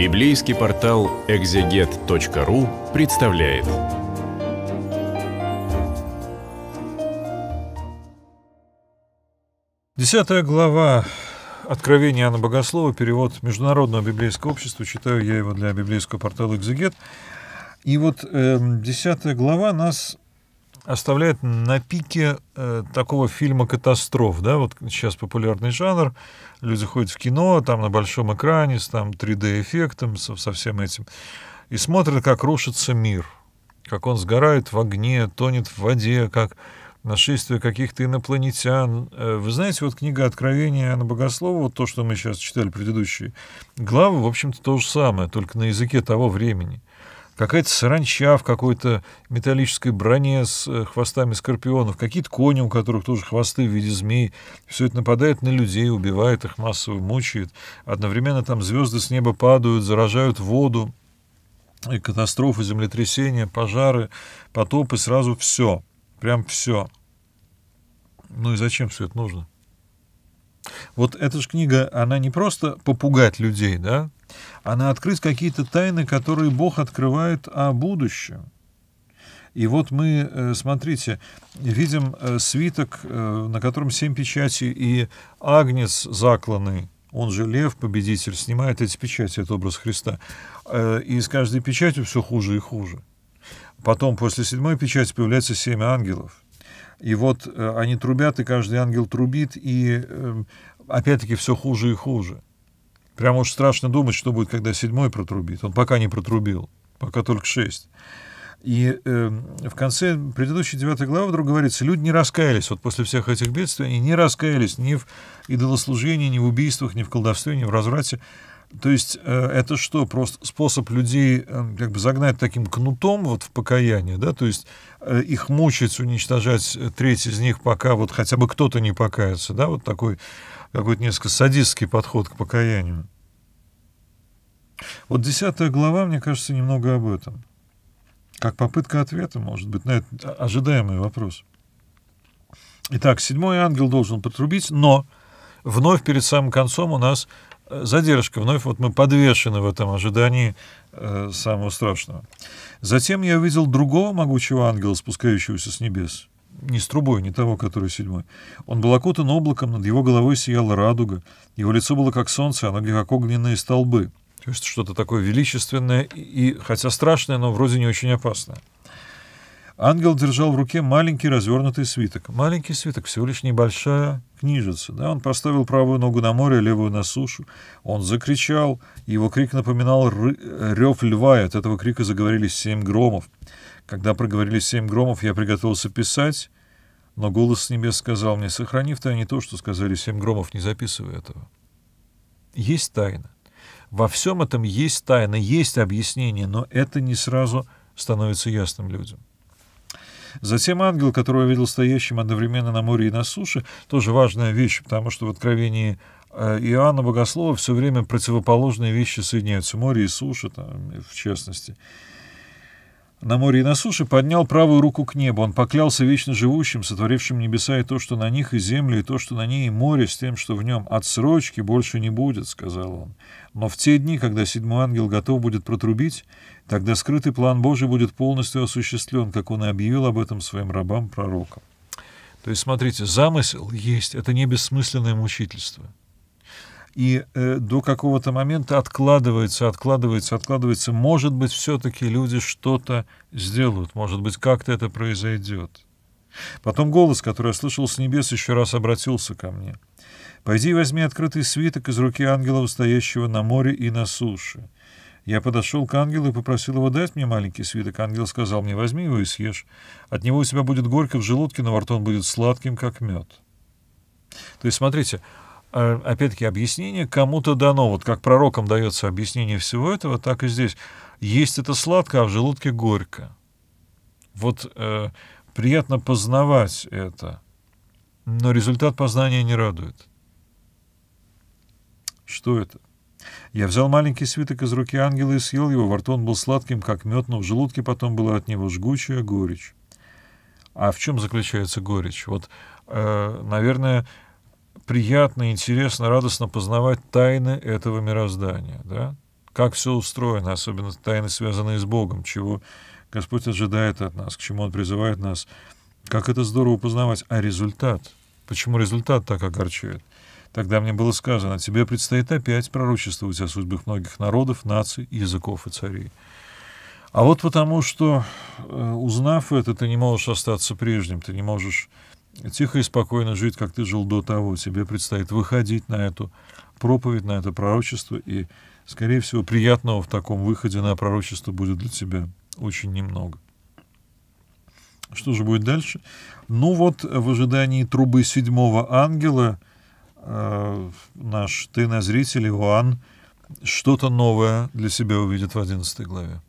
Библейский портал экзегет.ру представляет. Десятая глава Откровения Анна Богослова, перевод Международного библейского общества. Читаю я его для библейского портала «Экзегет». И вот э, эм, 10 глава нас оставляет на пике э, такого фильма катастроф, да, вот сейчас популярный жанр, люди ходят в кино, там на большом экране, с там 3D-эффектом, со, со всем этим, и смотрят, как рушится мир, как он сгорает в огне, тонет в воде, как нашествие каких-то инопланетян. Э, вы знаете, вот книга Откровения Анна Богослова, вот то, что мы сейчас читали предыдущие главы, в общем-то, то же самое, только на языке того времени какая-то саранча в какой-то металлической броне с э, хвостами скорпионов, какие-то кони, у которых тоже хвосты в виде змей. Все это нападает на людей, убивает их массово, мучает. Одновременно там звезды с неба падают, заражают воду. И катастрофы, землетрясения, пожары, потопы, сразу все. Прям все. Ну и зачем все это нужно? Вот эта же книга, она не просто попугать людей, да, она открыть какие-то тайны, которые Бог открывает о будущем. И вот мы, э, смотрите, видим э, свиток, э, на котором семь печатей и агнец закланный, он же лев, победитель, снимает эти печати, это образ Христа. И с каждой печатью все хуже и хуже. Потом, после седьмой печати, появляется семь ангелов – и вот э, они трубят, и каждый ангел трубит, и э, опять-таки все хуже и хуже. Прямо уж страшно думать, что будет, когда седьмой протрубит. Он пока не протрубил, пока только шесть. И э, в конце предыдущей 9 главы вдруг говорится, люди не раскаялись вот после всех этих бедствий, они не раскаялись ни в идолослужении, ни в убийствах, ни в колдовстве, ни в разврате. То есть э, это что, просто способ людей э, как бы загнать таким кнутом вот в покаяние, да, то есть э, их мучить, уничтожать треть из них, пока вот хотя бы кто-то не покается, да, вот такой какой-то несколько садистский подход к покаянию. Вот десятая глава, мне кажется, немного об этом. Как попытка ответа, может быть, на этот а, ожидаемый вопрос. Итак, седьмой ангел должен потрубить, но вновь перед самым концом у нас э, задержка. Вновь вот мы подвешены в этом ожидании э, самого страшного. Затем я увидел другого могучего ангела, спускающегося с небес. Не с трубой, не того, который седьмой. Он был окутан облаком, над его головой сияла радуга. Его лицо было как солнце, а ноги как огненные столбы. То есть что-то такое величественное и, хотя страшное, но вроде не очень опасное. Ангел держал в руке маленький развернутый свиток. Маленький свиток, всего лишь небольшая книжица. Да? Он поставил правую ногу на море, левую на сушу. Он закричал. Его крик напоминал рев э, льва, и от этого крика заговорили семь громов. Когда проговорили семь громов, я приготовился писать, но голос с небес сказал мне, сохранив в тайне то, что сказали семь громов, не записывай этого. Есть тайна. Во всем этом есть тайна, есть объяснение, но это не сразу становится ясным людям. Затем ангел, которого видел стоящим одновременно на море и на суше, тоже важная вещь, потому что в Откровении э, Иоанна Богослова все время противоположные вещи соединяются. Море и суша, там, в частности. На море и на суше поднял правую руку к небу. Он поклялся вечно живущим, сотворившим небеса и то, что на них, и землю, и то, что на ней, и море, с тем, что в нем. Отсрочки больше не будет, — сказал он. Но в те дни, когда седьмой ангел готов будет протрубить, тогда скрытый план Божий будет полностью осуществлен, как он и объявил об этом своим рабам-пророкам. То есть, смотрите, замысел есть, это не бессмысленное мучительство и э, до какого-то момента откладывается, откладывается, откладывается. Может быть, все-таки люди что-то сделают, может быть, как-то это произойдет. Потом голос, который я слышал с небес, еще раз обратился ко мне. «Пойди возьми открытый свиток из руки ангела, стоящего на море и на суше». Я подошел к ангелу и попросил его дать мне маленький свиток. Ангел сказал мне, возьми его и съешь. От него у тебя будет горько в желудке, но во рту он будет сладким, как мед. То есть, смотрите, а, опять-таки, объяснение кому-то дано. Вот как пророкам дается объяснение всего этого, так и здесь. Есть это сладко, а в желудке горько. Вот э, приятно познавать это, но результат познания не радует. Что это? Я взял маленький свиток из руки ангела и съел его. Во рту он был сладким, как мед, но в желудке потом была от него жгучая горечь. А в чем заключается горечь? Вот, э, наверное, приятно, интересно, радостно познавать тайны этого мироздания, да? Как все устроено, особенно тайны, связанные с Богом, чего Господь ожидает от нас, к чему Он призывает нас. Как это здорово познавать. А результат? Почему результат так огорчает? Тогда мне было сказано, тебе предстоит опять пророчествовать о судьбах многих народов, наций, языков и царей. А вот потому, что, э, узнав это, ты не можешь остаться прежним, ты не можешь тихо и спокойно жить, как ты жил до того. Тебе предстоит выходить на эту проповедь, на это пророчество, и, скорее всего, приятного в таком выходе на пророчество будет для тебя очень немного. Что же будет дальше? Ну вот, в ожидании трубы седьмого ангела э, наш ты на зритель Иоанн что-то новое для себя увидит в 11 главе.